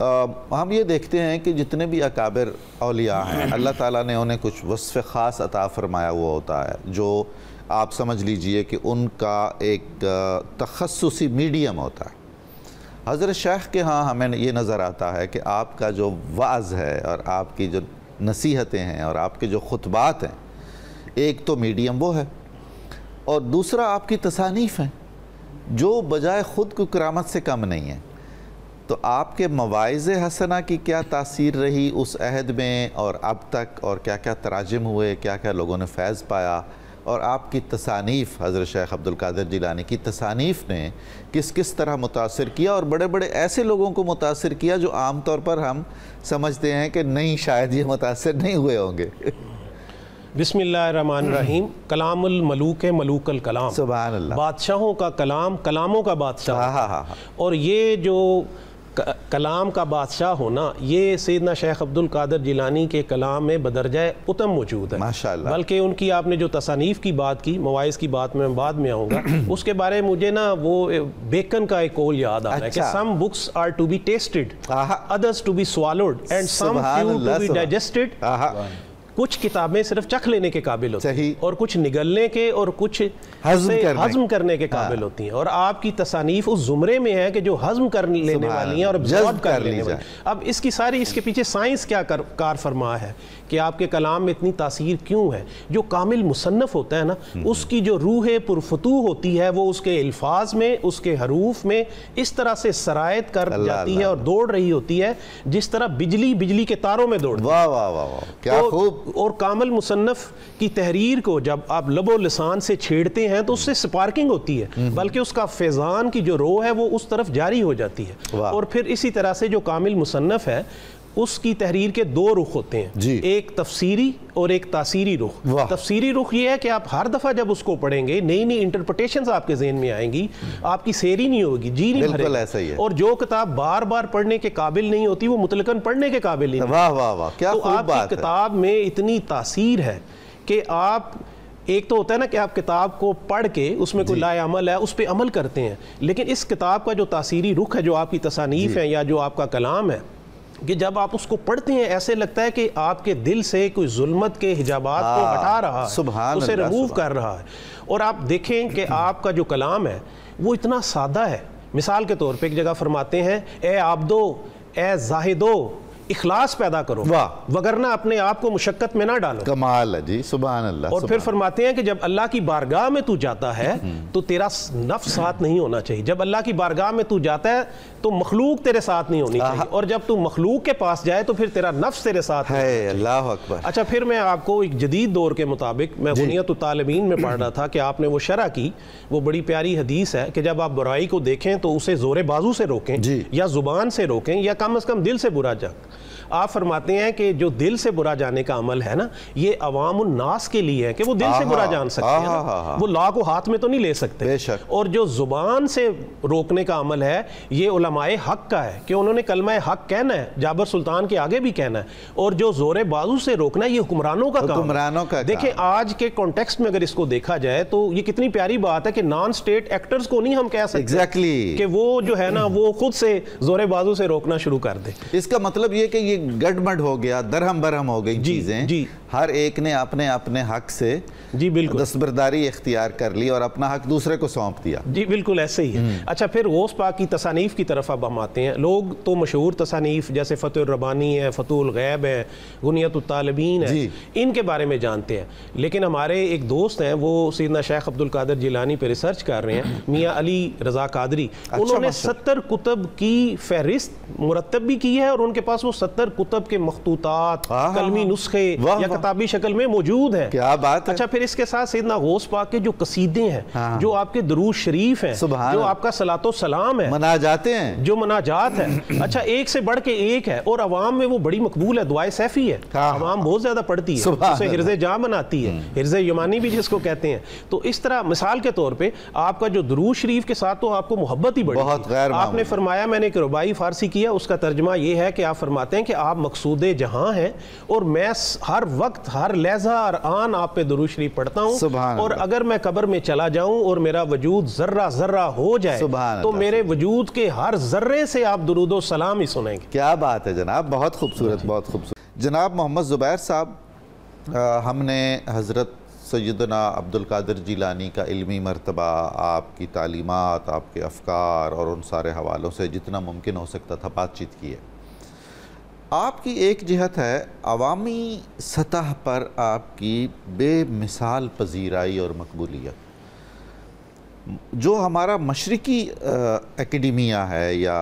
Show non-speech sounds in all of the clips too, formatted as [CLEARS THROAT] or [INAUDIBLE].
हम ये देखते हैं कि जितने भी अकाबिर अलिया हैं [LAUGHS] अल्लाह ताला ने उन्हें कुछ वसफ़ ख़ास अता फरमाया हुआ होता है जो आप समझ लीजिए कि उनका एक तखससी मीडियम होता है हज़रत शेख के यहाँ हमें ये नज़र आता है कि आपका जो वाज है और आपकी जो नसीहतें हैं और आपके जो खुतबात हैं एक तो मीडियम वो है और दूसरा आपकी तसानीफ़ हैं जो बजाय ख़ुद को करामत से कम नहीं है तो आपके मवाइज़ हसना की क्या तासीर रही उस अहद में और अब तक और क्या क्या तराजम हुए क्या क्या लोगों ने फैज़ पाया और आपकी तसानीफ़ हज़रत शेख अब्दुल्कर जिलानी की तसानीफ़ ने किस किस तरह मुतासर किया और बड़े बड़े ऐसे लोगों को मुतासर किया जो आम तौर पर हम समझते हैं कि नहीं शायद ये मुतासर नहीं हुए होंगे बसमान रहीम कलामुल मलूक कलाम बादशाहों का कलाम कलामों का बादशाह हाँ, हाँ, हाँ, और ये जो कलाम का बादशाह होना ये सैदना शेख अब्दुल कादर जिलानी के कलाम में बदरजा उत्तम मौजूद है माशाल्लाह बल्कि उनकी आपने जो तसानीफ़ की बात की मवाइज़ की बात में बाद में आऊँगा [CLEARS THROAT] उसके बारे में मुझे ना वो बेकन का एक कोल याद आ रहा है कि some books are to be tasted others to be swallowed and some few to be digested कुछ किताबें सिर्फ चख लेने के काबिल होती हैं और कुछ निगलने के और कुछ हजम करने, हजम करने के हाँ। काबिल होती हैं और आपकी तसानीफ उस जुमरे में है कि जो हजम कर लेने वाली हैं और जज्ब कर लेने वाली अब इसकी सारी इसके पीछे साइंस क्या कर, कार फरमा है कि आपके कलाम में इतनी तासीर क्यों है जो कामिल मुसनफ़ होता है ना हम्म, हम्म। उसकी जो रूह पुरफतू होती है वो उसके अल्फाज में उसके हरूफ में इस तरह से सरायत कर जाती है और दौड़ रही होती है जिस तरह बिजली बिजली के तारों में दौड़ वाह वाह वाह क्या तो खूब और कामल मुसन्फ़ की तहरीर को जब आप लबो लसान से छेड़ते हैं तो उससे स्पार्किंग होती है हम्म। बल्कि उसका फैज़ान की जो रो है वो उस तरफ जारी हो जाती है और फिर इसी तरह से जो कामिल मुसनफ़ है उसकी तहरीर के दो रुख होते हैं एक तफसीरी और एक तासीरी रुख तफसीरी रुख ये है कि आप हर दफ़ा जब उसको पढ़ेंगे नई नई इंटरप्रटेशन आपके जहन में आएंगी आपकी सैरी नहीं होगी जी नहीं भरे। ऐसा ही है और जो किताब बार बार पढ़ने के काबिल नहीं होती वो मुतलकन पढ़ने के काबिल नहीं वाह वाह वाह क्या तो आप किताब में इतनी तासीर है कि आप एक तो होता है ना कि आप किताब को पढ़ के उसमें कोई अमल है उस पर अमल करते हैं लेकिन इस किताब का जो तासीरी रुख है जो आपकी तसानीफ है या जो आपका कलाम है कि जब आप उसको पढ़ते हैं ऐसे लगता है कि आपके दिल से कोई जुल्मत के हिजाबात को हाँ, हटा रहा है उसे रिमूव कर रहा है और आप देखें कि [CLEARS THROAT] आपका जो कलाम है वो इतना सादा है मिसाल के तौर पर एक जगह फरमाते हैं ए आबदो ए जाहिदो इखलास पैदा करो वाह वगरना अपने आप को मुशक्क़त में ना डालो कमाल है जी सुबह अल्लाह और फिर फरमाते हैं कि जब अल्लाह की बारगाह में तू जाता है तो तेरा नफ साथ नहीं होना चाहिए जब अल्लाह की बारगाह में तू जाता है तो मखलूक तेरे साथ नहीं होनी चाहिए और जब तू मखलूक के पास जाए तो फिर तेरा नफ्स तेरे साथ है अल्लाह अकबर अच्छा फिर मैं आपको एक जदीद दौर के मुताबिक मैं बुनियत तालमीन में पढ़ रहा था कि आपने वो शरह की वो बड़ी प्यारी हदीस है कि जब आप बुराई को देखें तो उसे जोरे बाजू से रोकें या ज़ुबान से रोकें या कम अज़ कम दिल से बुरा जाए आप फरमाते हैं कि जो दिल से बुरा जाने का अमल है ना ये अवाम नास के लिए है कि वो दिल से बुरा जान सकते हैं वो ला को हाथ में तो नहीं ले सकते और जो जुबान से रोकने का अमल है ये उलमाए हक का है कि उन्होंने कलमाए हक कहना है जाबर सुल्तान के आगे भी कहना है और जो जोरे बाजू से रोकना है ये हुक्मरानों का तो काम का देखिए आज के कॉन्टेक्स्ट में अगर इसको देखा जाए तो ये कितनी प्यारी बात है कि नॉन स्टेट एक्टर्स को नहीं हम कह सकते एग्जैक्टली exactly. कि वो जो है ना वो खुद से जोरे बाजू से रोकना शुरू कर दे इसका मतलब ये कि ये गड़बड़ हो गया दरहम बरहम हो गई चीज़ें जी हर एक ने अपने अपने हक से जी बिल्कुल दस्तबरदारी इख्तियार कर ली और अपना हक दूसरे को सौंप दिया जी बिल्कुल ऐसे ही है हम्म। अच्छा फिर गौस पाक की तसानीफ की तरफ अब हम आते हैं लोग तो मशहूर तसानीफ जैसे फ़तहरबानी है गैब है गुनियत तालबीन है इनके बारे में जानते हैं लेकिन हमारे एक दोस्त हैं वो सीदना शेख अब्दुल कादर जिलानी पर रिसर्च कर रहे हैं [COUGHS] मियाँ अली रजा कादरी अच्छा उन्होंने सत्तर कुतब की फहरिस्त मुरतब भी की है और उनके पास वो सत्तर अक्सर कुतब के मखतूतात हाँ, हाँ, कलमी हाँ। नुस्खे या किताबी शक्ल में मौजूद है क्या बात है? अच्छा फिर इसके साथ सैदना गौस पाक के जो कसीदे हैं जो आपके दरूज शरीफ हैं जो आपका सलातो सलाम है मना जाते हैं जो मनाजात है [CLEARS THROAT] अच्छा एक से बढ़ के एक है और अवाम में वो बड़ी मकबूल है दुआ सैफी है अवाम बहुत ज्यादा पढ़ती है उसे हिरज जा मनाती है हम्म। हिरज यमानी भी जिसको कहते हैं तो इस तरह मिसाल के तौर पर आपका जो दरूज शरीफ के साथ तो आपको मोहब्बत ही बढ़ी आपने फरमाया मैंने एक रुबाई फारसी किया उसका तर्जमा यह है कि आप फरमाते हैं कि आप मकसूद जहां हैं और मैं हर वक्त हर लहजा और आन आप पे दुरुशरी पढ़ता हूँ और अगर मैं कब्र में चला जाऊं और मेरा वजूद ज़र्रा ज़र्रा हो जाए तो मेरे वजूद के हर ज़र्रे से आप दरुदो सलाम ही सुनेंगे क्या बात है जनाब बहुत खूबसूरत बहुत खूबसूरत जनाब मोहम्मद ज़ुबैर साहब हमने हज़रत सैदना अब्दुल कादिर जिलानी का इल्मी मरतबा आपकी तालीमत आपके अफकार और उन सारे हवालों से जितना मुमकिन हो सकता था बातचीत की है आपकी एक जहत है अवामी सतह पर आपकी बेमिसाल पजीराई और मकबूलियत जो हमारा मशरकी एकेडमिया है या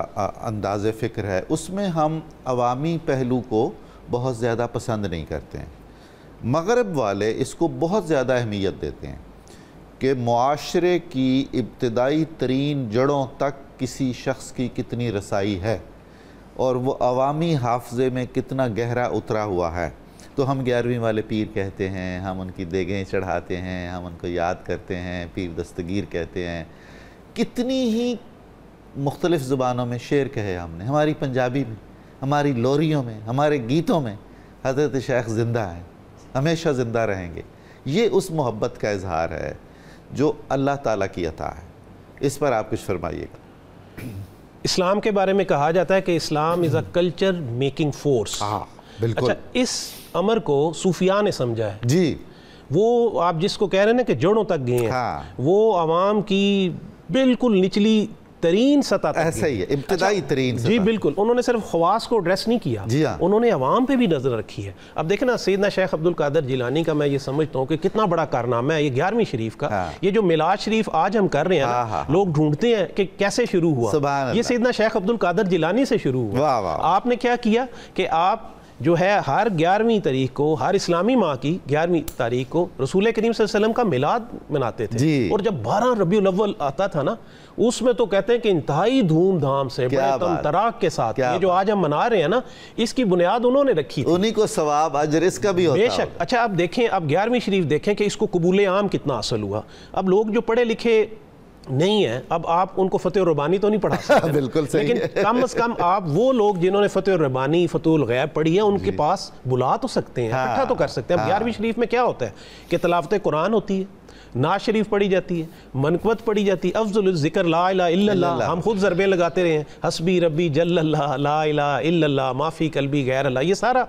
अंदाज़ फ़िक्र है उसमें हम अवामी पहलू को बहुत ज़्यादा पसंद नहीं करते हैं मगरब वाले इसको बहुत ज़्यादा अहमियत देते हैं कि माशरे की इब्तदाई तरीन जड़ों तक किसी शख्स की कितनी रसाई है और वो अवामी हाफजे में कितना गहरा उतरा हुआ है तो हम ग्यारहवीं वाले पीर कहते हैं हम उनकी देगें चढ़ाते हैं हम उनको याद करते हैं पीर दस्तगीर कहते हैं कितनी ही मुख्तलिफ़ ज़ुबानों में शेर कहे हमने हमारी पंजाबी में हमारी लोरियों में हमारे गीतों में हज़रत शेख ज़िंदा हैं हमेशा ज़िंदा रहेंगे ये उस मोहब्बत का इजहार है जो अल्लाह ताला की अता है इस पर आप कुछ फरमाइएगा इस्लाम के बारे में कहा जाता है कि Islam is a culture making force हाँ, बिल्कुल अच्छा इस अमर को सूफिया ने समझा है जी वो आप जिसको कह रहे हैं ना कि जड़ों तक गए हैं हाँ। वो आवाम की बिल्कुल निचली तरीन सतह ऐसा ही है अच्छा, इब्तदाई अच्छा, तरीन जी बिल्कुल उन्होंने सिर्फ खवास को एड्रेस नहीं किया जी हाँ उन्होंने अवाम पे भी नज़र रखी है अब देखना सैदना शेख अब्दुल कादर जिलानी का मैं ये समझता हूँ कि कितना बड़ा कारनामा है ये ग्यारहवीं शरीफ का हाँ। ये जो मिलाज शरीफ आज हम कर रहे हैं हाँ, हाँ, हाँ। लोग ढूंढते हैं कि कैसे शुरू हुआ ये सैदना शेख अब्दुल कादर जिलानी से शुरू हुआ आपने क्या किया कि आप जो है हर ग्यारहवीं तारीख को हर इस्लामी माह की ग्यारहवीं तारीख को रसूल करीम वसल्लम का मिलाद मनाते थे और जब बारह रबी अव्वल आता था ना उसमें तो कहते हैं कि इंतहाई धूमधाम से बड़े के साथ ये जो आज हम मना रहे हैं ना इसकी बुनियाद उन्होंने रखी उन्हीं को सवाब इसका भी होता बेशक अच्छा आप देखें आप ग्यारहवीं शरीफ देखें कि इसको कबूल आम कितना असल हुआ अब लोग जो पढ़े लिखे नहीं है अब आप उनको फतेह रबानी तो नहीं पढ़ा [LAUGHS] सकते बिल्कुल सही लेकिन कम अज कम आप वो लोग जिन्होंने फतेह रबानी फतुल गैब पढ़ी है उनके पास बुला तो सकते हैं इकट्ठा हाँ, तो कर सकते हैं हाँ, ग्यारहवीं शरीफ में क्या होता है कि तलावत कुरान होती है नाज शरीफ पढ़ी जाती है मनकवत पढ़ी जाती है अफजल जिक्र ला इला इल्ला हम खुद ज़रबे लगाते रहे हैं हसबी रबी जल ला इला माफ़ी कलबी गैर अल्लाह ये सारा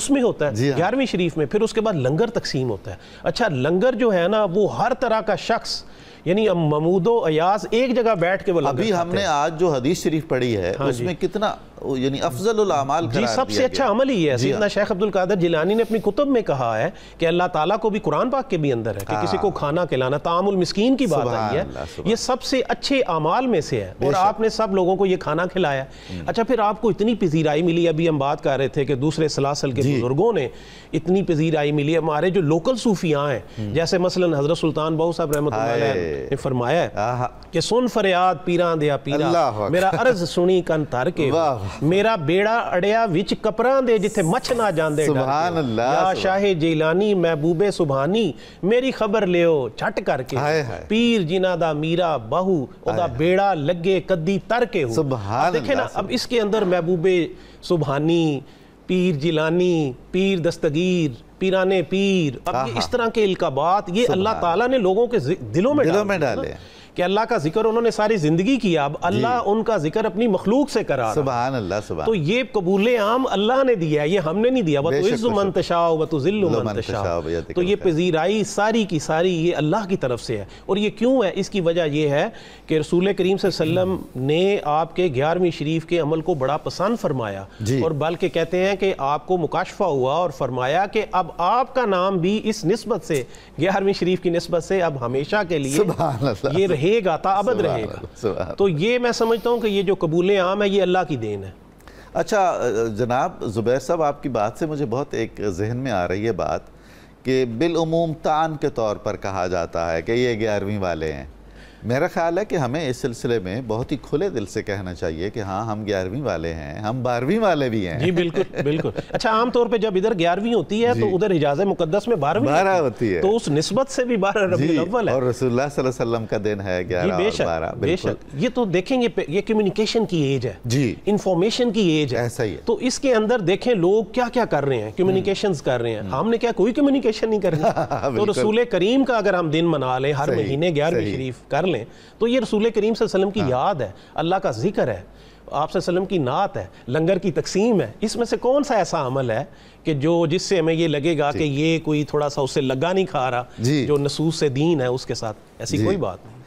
उसमें होता है हाँ। ग्यारहवीं शरीफ में फिर उसके बाद लंगर तकसीम होता है अच्छा लंगर जो है ना वो हर तरह का शख्स यानी ममूदो अयास एक जगह बैठ के वो अभी हमने आज जो हदीस शरीफ पढ़ी है हाँ उसमें कितना यानी जी सबसे अच्छा अमल ही है हाँ। शेख अब्दुल कादर जिलानी ने अपनी में कहा है कि अल्लाह ताला को भी कुरान पाक के भी अंदर है कि किसी को हाँ। खाना खिलाना तामुल की बात आई है ये सबसे अच्छे अमाल में से है और आपने सब लोगों को ये खाना खिलाया हम्म। अच्छा फिर आपको इतनी पजीराई मिली अभी हम बात कर रहे थे कि दूसरे सलासल के बुजुर्गों ने इतनी पजीराई मिली हमारे जो लोकल सूफियाँ हैं हम्म। जैसे मसलन हजरत सुल्तान बहू साहब रहमत ने फरमाया है कि सुन फरियाद पीरा दिया पीरा मेरा अर्ज सुनी कन तर के ਮੇਰਾ ਬੇੜਾ ਅੜਿਆ ਵਿੱਚ ਕਪਰਾਂ ਦੇ ਜਿੱਥੇ ਮੱਛ ਨਾ ਜਾਂਦੇ ਸੁਭਾਨ ਅੱਲਾ ਯਾ ਸ਼ਾਹ ਜੀਲਾਨੀ ਮਹਿਬੂਬੇ ਸੁਭਾਨੀ ਮੇਰੀ ਖਬਰ ਲਿਓ ਛੱਟ ਕਰਕੇ ਪੀਰ ਜਿਨ੍ਹਾਂ ਦਾ ਮੀਰਾ ਬਾਹੂ ਉਹਦਾ ਬੇੜਾ ਲੱਗੇ ਕੱਦੀ ਤਰ ਕੇ ਹੋ ਸੁਭਾਨ देखिए ना अब इसके अंदर महबूबे सुबहानी पीर जिलानी पीर दस्तगीर पीराने पीर अब ये इस तरह के इल्काबात ये अल्लाह ताला ने लोगों के दिलों में दिलों में डाले कि अल्लाह का जिक्र उन्होंने सारी ज़िंदगी किया अब अल्लाह उनका जिक्र अपनी मखलूक से करा सुबह अल्लाह सुबह तो ये कबूल आम अल्लाह ने दिया ये हमने नहीं दिया बतुज़ुमनतशा बतुज़िल्लुमनतशा तो ये पजीराई सारी की सारी ये अल्लाह की तरफ से है और ये क्यों है इसकी वजह यह है कि रसूल करीम वसम ने आपके ग्यारहवीं शरीफ के अमल को बड़ा पसंद फरमाया और बल्कि कहते हैं कि आपको मुकाशफा हुआ और फरमाया कि अब आपका नाम भी इस नस्बत से ग्यारहवीं शरीफ की नस्बत से अब हमेशा के लिए ये रहे रहेगा ताबद रहेगा तो ये मैं समझता हूँ कि ये जो कबूल आम है ये अल्लाह की देन है अच्छा जनाब ज़ुबैर साहब आपकी बात से मुझे बहुत एक जहन में आ रही है बात कि बिलूम तान के तौर पर कहा जाता है कि ये ग्यारहवीं वाले हैं मेरा ख्याल है कि हमें इस सिलसिले में बहुत ही खुले दिल से कहना चाहिए कि हाँ हम ग्यारहवीं वाले हैं हम बारहवीं वाले भी हैं जी बिल्कुल बिल्कुल अच्छा आमतौर पे जब इधर ग्यारहवीं होती है तो उधर हिजाज मुकदस में बारहवीं बारह होती है तो उस नस्बत से भी बारह रबी अव्वल है और रसुल्लाम का दिन है ग्यारह बारह बेशक ये तो देखेंगे ये कम्युनिकेशन की एज है जी इंफॉर्मेशन की एज है ऐसा ही तो इसके अंदर देखें लोग क्या क्या कर रहे हैं कम्युनिकेशन हम्म। कर रहे हैं हम्म। हमने क्या कोई कम्युनिकेशन नहीं कर रहा [LAUGHS] तो रसूल करीम का अगर हम दिन मना लें हर महीने ग्यारहवीं शरीफ कर लें तो ये रसूल करीम वसल्लम की हाँ। याद है अल्लाह का जिक्र है आप वसल्लम की नात है लंगर की तकसीम है इसमें से कौन सा ऐसा अमल है कि जो जिससे हमें ये लगेगा कि ये कोई थोड़ा सा उससे लगा नहीं खा रहा जो नसूस दीन है उसके साथ ऐसी कोई बात नहीं